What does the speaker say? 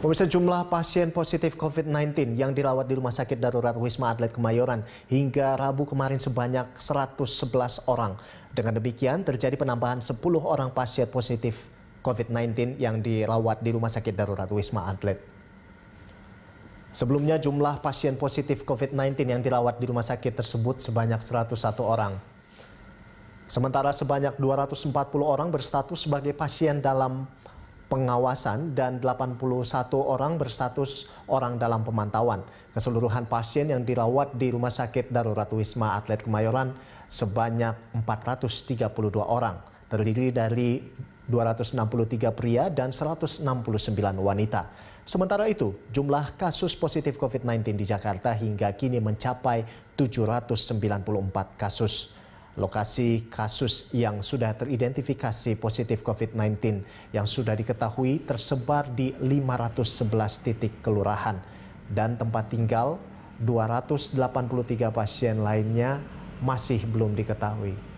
Pemirsa jumlah pasien positif COVID-19 yang dirawat di Rumah Sakit Darurat Wisma Atlet Kemayoran hingga Rabu kemarin sebanyak 111 orang. Dengan demikian terjadi penambahan 10 orang pasien positif COVID-19 yang dirawat di Rumah Sakit Darurat Wisma Atlet. Sebelumnya jumlah pasien positif COVID-19 yang dirawat di rumah sakit tersebut sebanyak 101 orang. Sementara sebanyak 240 orang berstatus sebagai pasien dalam pengawasan dan 81 orang berstatus orang dalam pemantauan. Keseluruhan pasien yang dirawat di Rumah Sakit Darurat Wisma Atlet Kemayoran sebanyak 432 orang, terdiri dari 263 pria dan 169 wanita. Sementara itu, jumlah kasus positif COVID-19 di Jakarta hingga kini mencapai 794 kasus. Lokasi kasus yang sudah teridentifikasi positif COVID-19 yang sudah diketahui tersebar di 511 titik kelurahan dan tempat tinggal 283 pasien lainnya masih belum diketahui.